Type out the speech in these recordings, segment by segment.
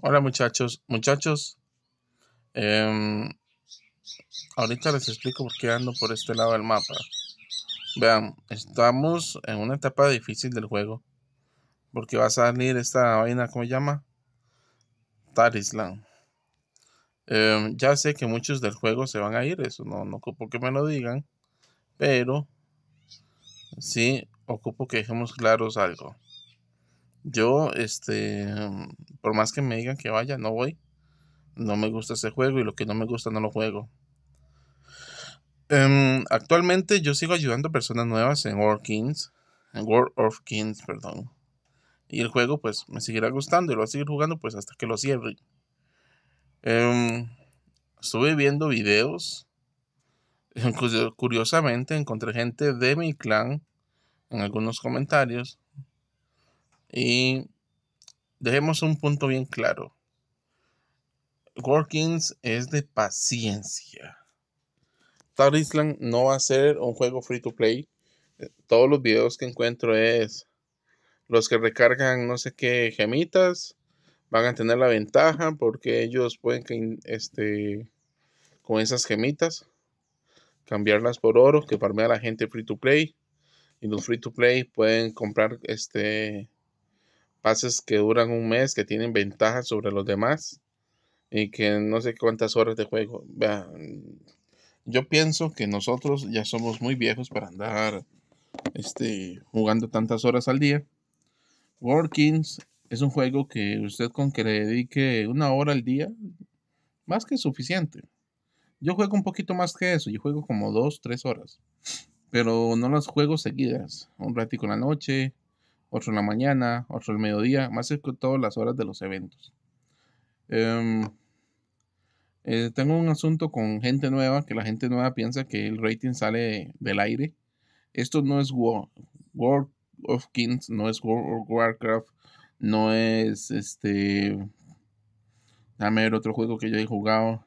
Hola muchachos, muchachos. Em, ahorita les explico por qué ando por este lado del mapa. Vean, estamos en una etapa difícil del juego. Porque va a salir esta vaina, ¿cómo se llama? Tarislan. Em, ya sé que muchos del juego se van a ir, eso no, no ocupo que me lo digan. Pero sí ocupo que dejemos claros algo. Yo, este, em, por más que me digan que vaya, no voy. No me gusta ese juego y lo que no me gusta no lo juego. Em, actualmente yo sigo ayudando a personas nuevas en World Kings, en World of Kings, perdón. Y el juego pues me seguirá gustando y lo voy a seguir jugando pues hasta que lo cierre. Em, estuve viendo videos. Curiosamente encontré gente de mi clan en algunos comentarios y dejemos un punto bien claro. Workings es de paciencia. Star Island no va a ser un juego free to play. Eh, todos los videos que encuentro es los que recargan no sé qué gemitas van a tener la ventaja porque ellos pueden este con esas gemitas cambiarlas por oro que farmea la gente free to play y los free to play pueden comprar este que duran un mes, que tienen ventajas sobre los demás y que no sé cuántas horas de juego. Yo pienso que nosotros ya somos muy viejos para andar este, jugando tantas horas al día. Workings es un juego que usted con que le dedique una hora al día, más que suficiente. Yo juego un poquito más que eso, yo juego como dos, tres horas. Pero no las juego seguidas. Un ratito en la noche, otro en la mañana, otro el mediodía, más que todas las horas de los eventos. Em, eh, tengo un asunto con gente nueva, que la gente nueva piensa que el rating sale del aire. Esto no es World of Kings, no es World of Warcraft, no es este... Dame otro juego que yo he jugado.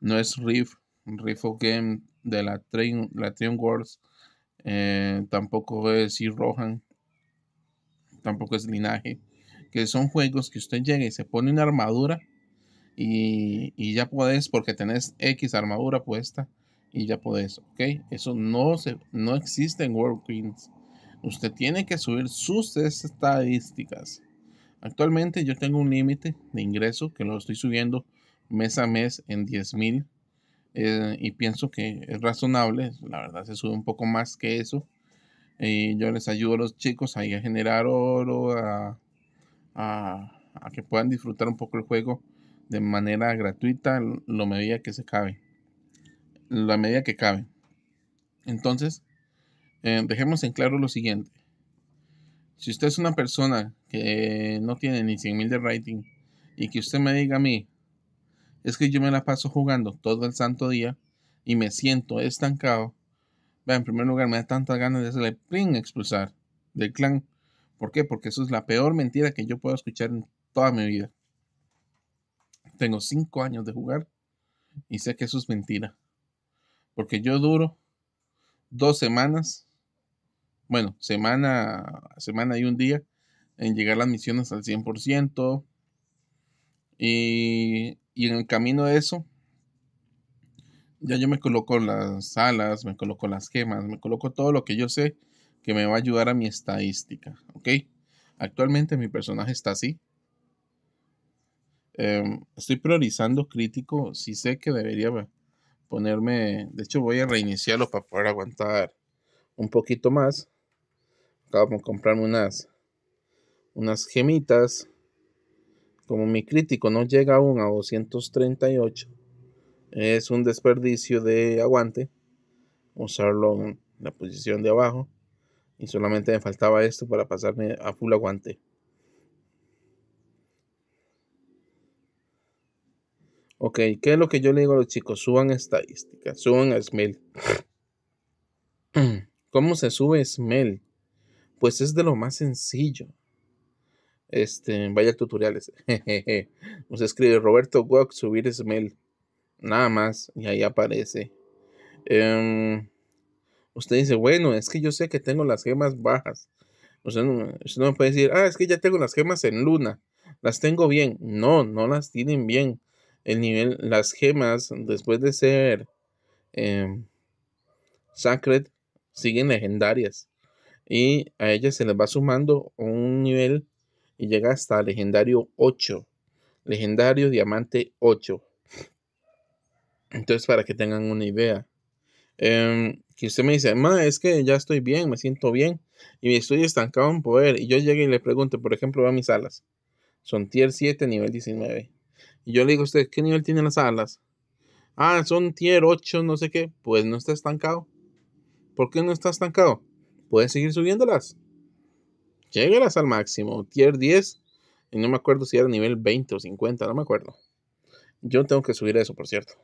No es Rift, Rift of Game de la, Train, la Wars. Eh, tampoco es Sir Rohan tampoco es linaje, que son juegos que usted llega y se pone una armadura y, ya podés, porque tenés X armadura puesta y ya podés, ¿ok? Eso no, se, no existe en World Queens. Usted tiene que subir sus estadísticas. Actualmente yo tengo un límite de ingreso que lo estoy subiendo mes a mes en $10,000 mil eh, y pienso que es razonable. La verdad se sube un poco más que eso y yo les ayudo a los chicos a generar oro, a, que puedan disfrutar un poco el juego de manera gratuita, lo medida que se cabe. La medida que cabe. Entonces, eh, dejemos en claro lo siguiente. Si usted es una persona que no tiene ni 100 mil de rating y que usted me diga a mí, es que yo me la paso jugando todo el santo día y me siento estancado, en primer lugar, me da tantas ganas de hacerle expulsar del clan. ¿Por qué? Porque eso es la peor mentira que yo puedo escuchar en toda mi vida. Tengo cinco años de jugar y sé que eso es mentira. Porque yo duro dos semanas, bueno, semana, semana y un día, en llegar las misiones al 100%. Y, y en el camino de eso, ya yo me coloco las alas, me coloco las gemas, me coloco todo lo que yo sé que me va a ayudar a mi estadística, ¿ok? Actualmente mi personaje está así. Em, estoy priorizando crítico, si sé que debería ponerme, de hecho voy a reiniciarlo para poder aguantar un poquito más. Acabo de comprarme unas, unas gemitas. Como mi crítico no llega aún a 238, es un desperdicio de aguante usarlo en la posición de abajo y solamente me faltaba esto para pasarme a full aguante ok qué es lo que yo le digo a los chicos suban estadísticas suban a smell cómo se sube smell pues es de lo más sencillo este vaya tutoriales Nos escribe Roberto Guac subir smell Nada más. Y ahí aparece. Em, usted dice, bueno, es que yo sé que tengo las gemas bajas. Usted no, puede decir, ah, es que ya tengo las gemas en luna. Las tengo bien. No, no las tienen bien. El nivel, las gemas, después de ser em, sacred, siguen legendarias. Y a ellas se les va sumando un nivel y llega hasta legendario 8. Legendario diamante 8. Entonces, para que tengan una idea. Em, que usted me dice, ma, es que ya estoy bien, me siento bien y estoy estancado en poder. Y yo llegué y le pregunto, por ejemplo, a mis alas. Son tier 7, nivel 19. Y yo le digo a usted, ¿qué nivel tienen las alas? Ah, son tier 8, no sé qué. Pues no está estancado. ¿Por qué no está estancado? Puede seguir subiéndolas. Lléguelas al máximo. Tier 10. Y no me acuerdo si era nivel 20 o 50, no me acuerdo. Yo tengo que subir eso, por cierto.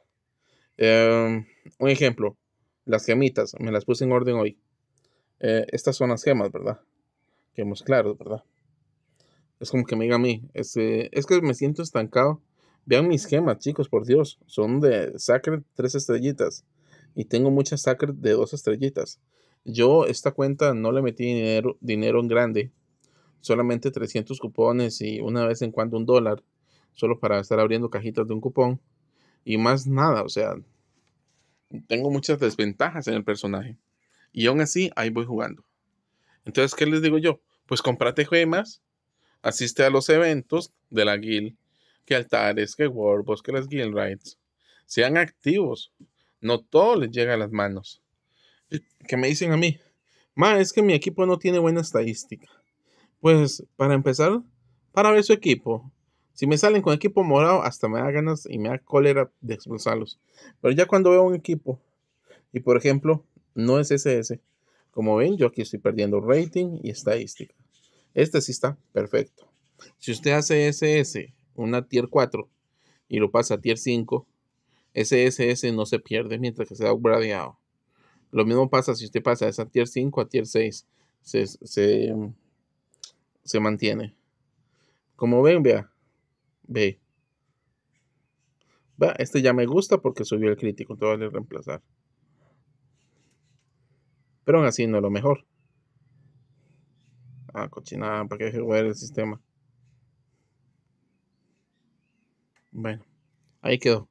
Em, un ejemplo, las gemitas, me las puse en orden hoy. Eh, estas son las gemas, ¿verdad? hemos claro, ¿verdad? Es como que me diga a mí, este, es que me siento estancado. Vean mis gemas, chicos, por Dios. Son de Sacred tres estrellitas. Y tengo muchas Sacred de dos estrellitas. Yo esta cuenta no le metí dinero, dinero en grande. Solamente 300 cupones y una vez en cuando un dólar. Solo para estar abriendo cajitas de un cupón y más nada, o sea, tengo muchas desventajas en el personaje. Y aún así, ahí voy jugando. Entonces, ¿qué les digo yo? Pues comprate gemas, asiste a los eventos de la guild, que altares, que warbos, que las guild rights. Sean activos. No todo les llega a las manos. Eh, que me dicen a mí, ma, es que mi equipo no tiene buena estadística. Pues, para empezar, para ver su equipo, si me salen con equipo morado, hasta me da ganas y me da cólera de explosarlos. Pero ya cuando veo un equipo, y por ejemplo, no es SS, como ven, yo aquí estoy perdiendo rating y estadística. Este sí está perfecto. Si usted hace SS, una tier 4, y lo pasa a tier 5, SS no se pierde mientras que sea upgradeado. Lo mismo pasa si usted pasa de esa tier 5 a tier 6. Se, se mantiene. Como ven, vea, B. Va, este ya me gusta porque subió el crítico, entonces vale reemplazar. Pero aún así no es lo mejor. Ah, cochinada, ¿para qué el sistema? Bueno, ahí quedó.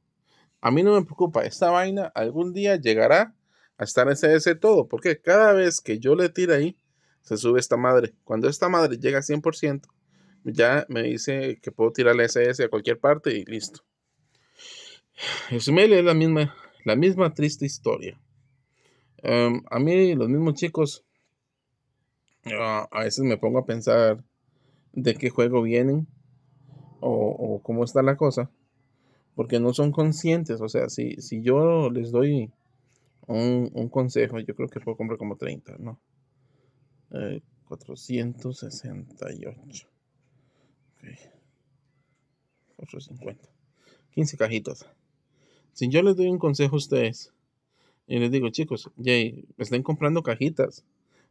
A mí no me preocupa, esta vaina algún día llegará a estar en ese todo, porque cada vez que yo le tire ahí, se sube esta madre. Cuando esta madre llega a 100%, ya me dice que puedo tirar la SS a cualquier parte y listo. es la misma, la misma triste historia. Em, a mí, los mismos chicos, ah, a veces me pongo a pensar de qué juego vienen o, cómo está la cosa, porque no son conscientes. O sea, si, si yo les doy un, consejo, yo creo que puedo comprar como 30, ¿no? 468. Eh, 450. 15 cajitas. Si yo les doy un consejo a ustedes y les digo, chicos, Jay, estén comprando cajitas.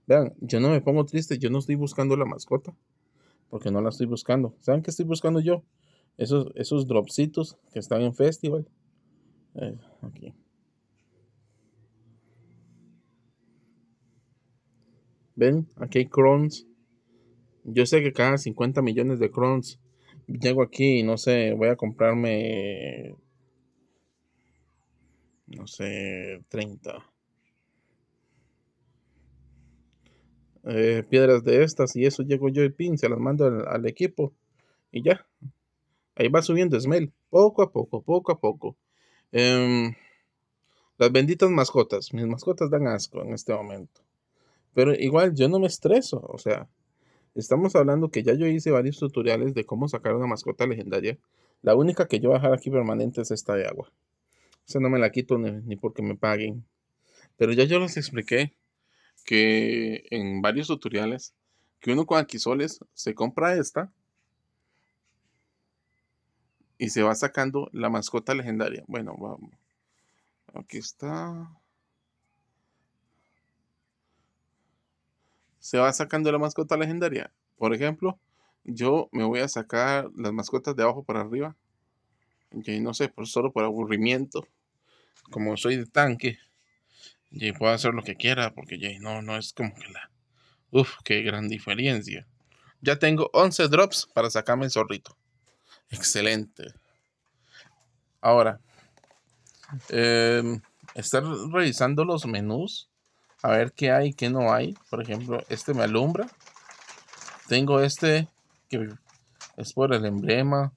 Vean, yo no me pongo triste, yo no estoy buscando la mascota porque no la estoy buscando. ¿Saben qué estoy buscando yo? Esos, esos dropsitos que están en festival. Eh, aquí. ¿Ven? Aquí hay crons. Yo sé que cada 50 millones de crons llego aquí y no sé, voy a comprarme. No sé, 30. Eh, piedras de estas y eso llego yo y pin, se las mando al, equipo y ya. Ahí va subiendo Smell, poco a poco, poco a poco. Em, las benditas mascotas, mis mascotas dan asco en este momento. Pero igual yo no me estreso, o sea, Estamos hablando que ya yo hice varios tutoriales de cómo sacar una mascota legendaria. La única que yo voy a dejar aquí permanente es esta de agua. Esa no me la quito ni, porque me paguen. Pero ya yo les expliqué que en varios tutoriales que uno con Aquisoles se compra esta y se va sacando la mascota legendaria. Bueno, vamos. Aquí está. se va sacando la mascota legendaria. Por ejemplo, yo me voy a sacar las mascotas de abajo para arriba. Y no sé, por, solo por aburrimiento. Como soy de tanque, y puedo hacer lo que quiera, porque ya no, no es como que la. Uf, qué gran diferencia. Ya tengo 11 drops para sacarme el zorrito. Excelente. Ahora, em, estar revisando los menús a ver qué hay, qué no hay. Por ejemplo, este me alumbra. Tengo este que es por el emblema.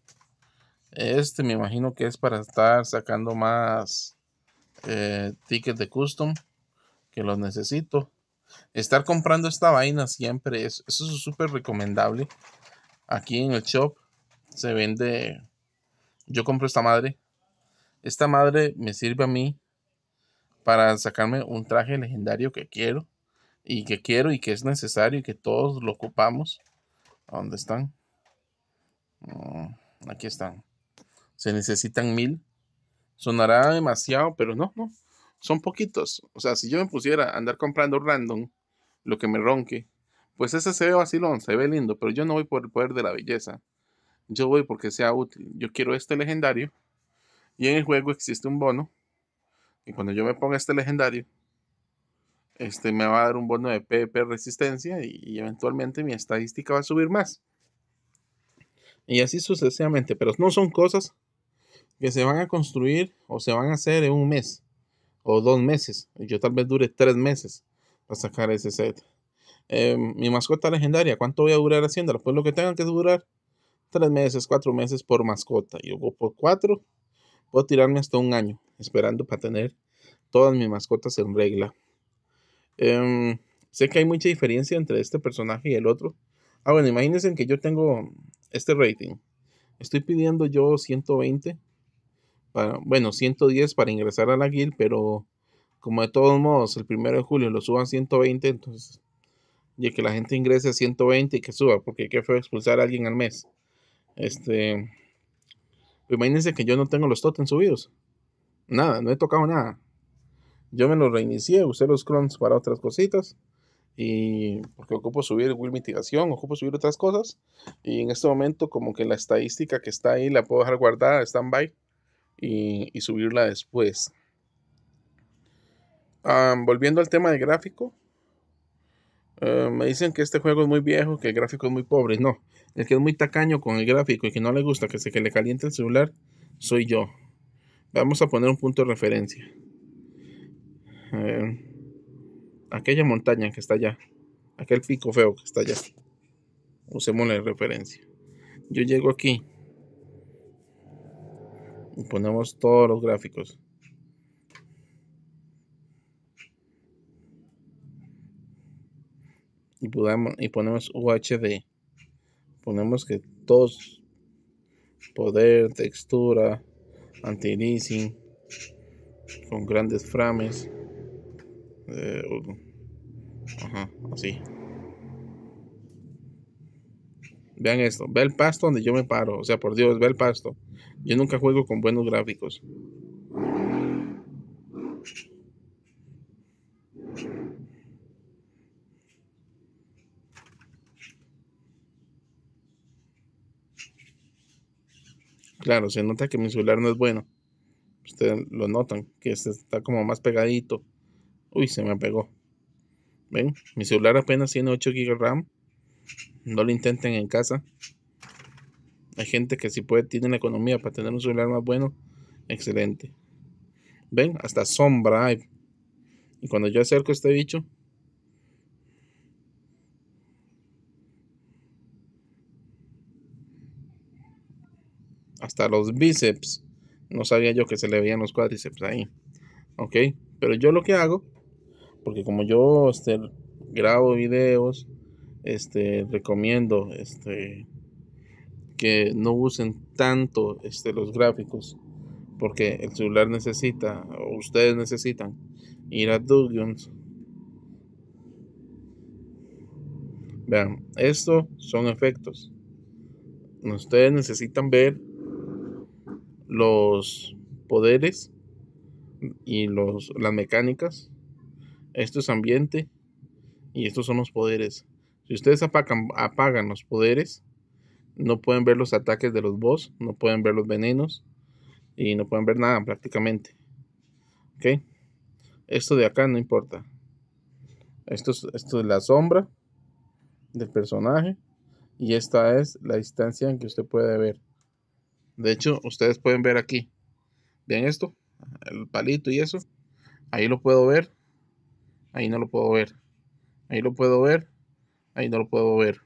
Este me imagino que es para estar sacando más eh, tickets de custom que los necesito. Estar comprando esta vaina siempre, es, eso es súper recomendable. Aquí en el shop se vende, yo compro esta madre. Esta madre me sirve a mí para sacarme un traje legendario que quiero y que quiero y que es necesario y que todos lo ocupamos. ¿A ¿Dónde están? Mm, aquí están. Se necesitan mil. Sonará demasiado, pero no, no. Son poquitos. O sea, si yo me pusiera a andar comprando random, lo que me ronque, pues ese se ve vacilón, se ve lindo, pero yo no voy por el poder de la belleza. Yo voy porque sea útil. Yo quiero este legendario. Y en el juego existe un bono y cuando yo me ponga este legendario, este me va a dar un bono de PP resistencia y, eventualmente mi estadística va a subir más. Y así sucesivamente, pero no son cosas que se van a construir o se van a hacer en un mes o dos meses. Yo tal vez dure tres meses para sacar ese set. Em, mi mascota legendaria, ¿cuánto voy a durar haciéndola? Pues lo que tengan que durar, tres meses, cuatro meses por mascota. Yo por cuatro Puedo tirarme hasta un año esperando para tener todas mis mascotas en regla. Em, sé que hay mucha diferencia entre este personaje y el otro. Ah, bueno, imagínense que yo tengo este rating. Estoy pidiendo yo 120, para, bueno, 110 para ingresar a la guild, pero como de todos modos el primero de julio lo suban 120, entonces ya que la gente ingrese a 120 y que suba, porque qué fue expulsar a alguien al mes. Este, imagínense que yo no tengo los totens subidos. Nada, no he tocado nada. Yo me los reinicié, usé los clones para otras cositas. Y porque ocupo subir Will Mitigación, ocupo subir otras cosas. Y en este momento, como que la estadística que está ahí la puedo dejar guardada, stand-by, y, subirla después. Ah, volviendo al tema de gráfico, eh, me dicen que este juego es muy viejo, que el gráfico es muy pobre. No, el que es muy tacaño con el gráfico y que no le gusta que se le caliente el celular, soy yo. Vamos a poner un punto de referencia. Eh, aquella montaña que está allá. Aquel pico feo que está allá. Usemos la referencia. Yo llego aquí. Y ponemos todos los gráficos. y ponemos UHD. Ponemos que todos, poder, textura, anti con grandes frames. Eh, ajá, así. Vean esto, ve el pasto donde yo me paro. O sea, por Dios, ve el pasto. Yo nunca juego con buenos gráficos. Claro, se nota que mi celular no es bueno. Ustedes lo notan, que este está como más pegadito. Uy, se me pegó. ¿Ven? Mi celular apenas tiene 8 GB RAM. No lo intenten en casa. Hay gente que sí puede, tiene la economía para tener un celular más bueno. Excelente. ¿Ven? Hasta sombra Y cuando yo acerco este bicho, hasta los bíceps. No sabía yo que se le veían los cuádriceps ahí. ¿Ok? Pero yo lo que hago, porque como yo este, grabo videos, este, recomiendo este, que no usen tanto este, los gráficos, porque el celular necesita, o ustedes necesitan, ir a Dugions. Vean, estos son efectos. Ustedes necesitan ver los poderes y los, las mecánicas. Esto es ambiente y estos son los poderes. Si ustedes apagan, apagan los poderes, no pueden ver los ataques de los boss, no pueden ver los venenos y no pueden ver nada prácticamente. ¿Ok? Esto de acá no importa. Esto esto es la sombra del personaje y esta es la distancia en que usted puede ver. De hecho, ustedes pueden ver aquí. ¿Vean esto? El palito y eso. Ahí lo puedo ver. Ahí no lo puedo ver. Ahí lo puedo ver. Ahí no lo puedo ver.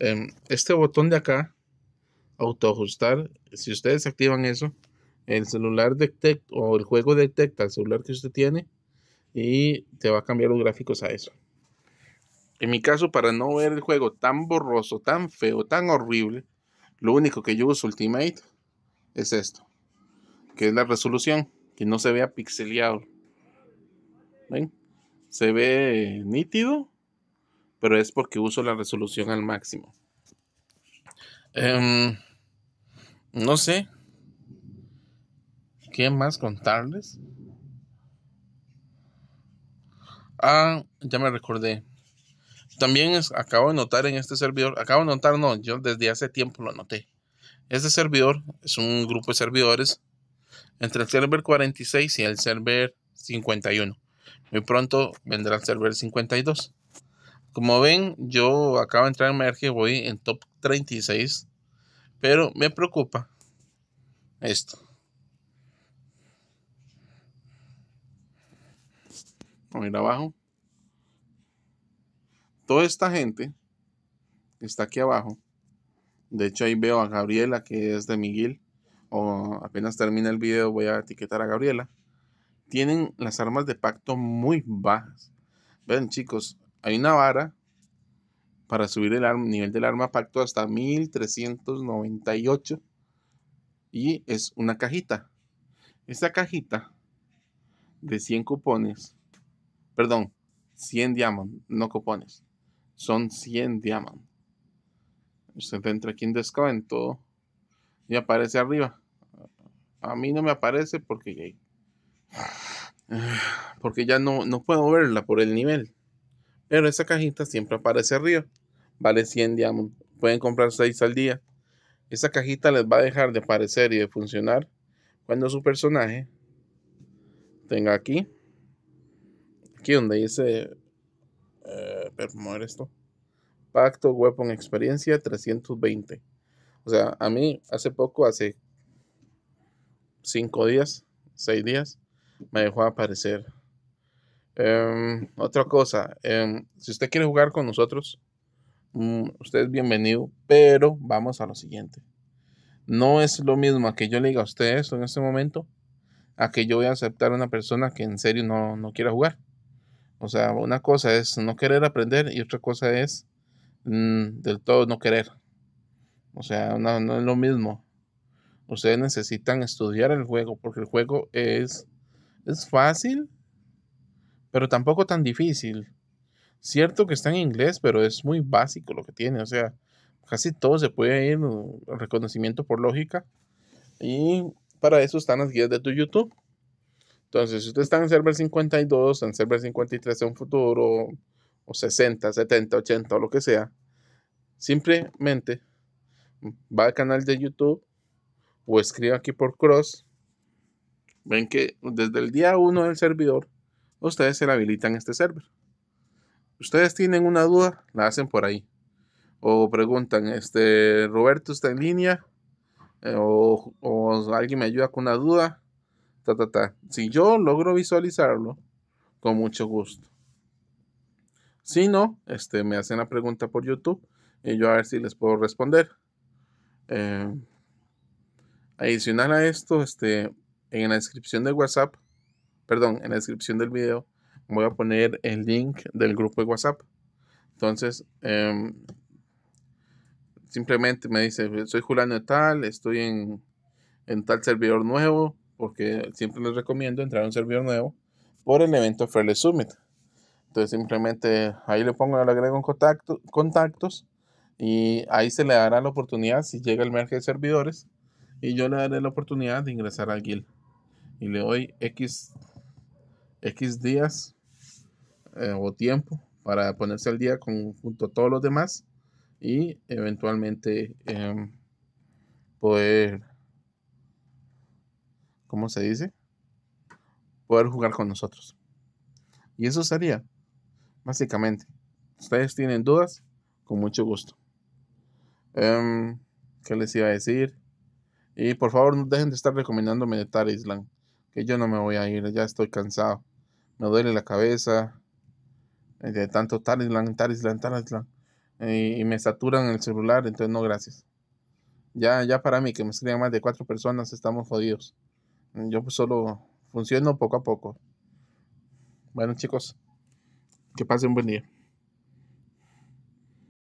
Em, este botón de acá, autoajustar, si ustedes activan eso, el celular detecta o el juego detecta el celular que usted tiene y te va a cambiar los gráficos a eso. En mi caso, para no ver el juego tan borroso, tan feo, tan horrible, lo único que yo uso Ultimate es esto, que es la resolución, que no se vea pixeleado. ¿Ven? Se ve nítido, pero es porque uso la resolución al máximo. Em, no sé. ¿Qué más contarles? Ah, ya me recordé. También acabo de notar en este servidor, acabo de notar, no, yo desde hace tiempo lo noté. Este servidor es un grupo de servidores entre el server 46 y el server 51. Muy pronto vendrá el server 52. Como ven, yo acabo de entrar en Merge, voy en top 36, pero me preocupa esto. Vamos a ir abajo toda esta gente que está aquí abajo, de hecho ahí veo a Gabriela que es de Miguel, o apenas termina el video voy a etiquetar a Gabriela, tienen las armas de pacto muy bajas. Ven chicos, hay una vara para subir el nivel del arma pacto hasta 1398 y es una cajita. Esta cajita de 100 cupones, perdón, 100 diamantes no cupones son 100 diamantes. Se entra aquí en descuento y aparece arriba. A mí no me aparece porque porque ya no, no puedo verla por el nivel. Pero esa cajita siempre aparece arriba. Vale 100 diamantes. Pueden comprar 6 al día. Esa cajita les va a dejar de aparecer y de funcionar cuando su personaje tenga aquí. Aquí donde dice eh, esto. Pacto Weapon Experiencia 320. O sea, a mí hace poco, hace 5 días, 6 días, me dejó aparecer. Em, otra cosa, em, si usted quiere jugar con nosotros, mm, usted es bienvenido, pero vamos a lo siguiente. No es lo mismo que yo le diga a usted esto en este momento, a que yo voy a aceptar a una persona que en serio no, no quiera jugar. O sea, una cosa es no querer aprender y otra cosa es mm, del todo no querer. O sea, no, es lo mismo. Ustedes necesitan estudiar el juego porque el juego es, es fácil, pero tampoco tan difícil. Cierto que está en inglés, pero es muy básico lo que tiene. O sea, casi todo se puede ir mm, reconocimiento por lógica. Y para eso están las guías de tu YouTube. Entonces, si ustedes están en server 52, en server 53 en un futuro, o 60, 70, 80 o lo que sea, simplemente va al canal de YouTube o escribe aquí por Cross. Ven que desde el día 1 del servidor, ustedes se le habilitan este server. Ustedes tienen una duda, la hacen por ahí. O preguntan, este, Roberto está en línea, eh, o alguien me ayuda con una duda si yo logro visualizarlo, con mucho gusto. Si no, este, me hacen la pregunta por YouTube y yo a ver si les puedo responder. Eh, adicional a esto, este, en la descripción de WhatsApp, perdón, en la descripción del video, voy a poner el link del grupo de WhatsApp. Entonces, em, simplemente me dice, soy Juliano de tal, estoy en, en tal servidor nuevo, porque siempre les recomiendo entrar a un servidor nuevo por el evento Fairless Summit. Entonces simplemente ahí le pongo, le agrego un contacto, contactos y ahí se le dará la oportunidad si llega el merge de servidores y yo le daré la oportunidad de ingresar al guild y le doy X, X días eh, o tiempo para ponerse al día con, junto a todos los demás y eventualmente em, poder ¿cómo se dice? Poder jugar con nosotros. Y eso sería, básicamente. Ustedes tienen dudas, con mucho gusto. Em, ¿Qué les iba a decir? Y por favor, no dejen de estar recomendándome. De Island, que yo no me voy a ir, ya estoy cansado. Me duele la cabeza eh, de tanto Tarislan. Tarislan. Tarislan. Y, eh, y me saturan el celular, entonces no, gracias. Ya, ya para mí, que me escriban más de cuatro personas, estamos jodidos. Yo pues solo funciono poco a poco. Bueno, chicos, que pasen buen día.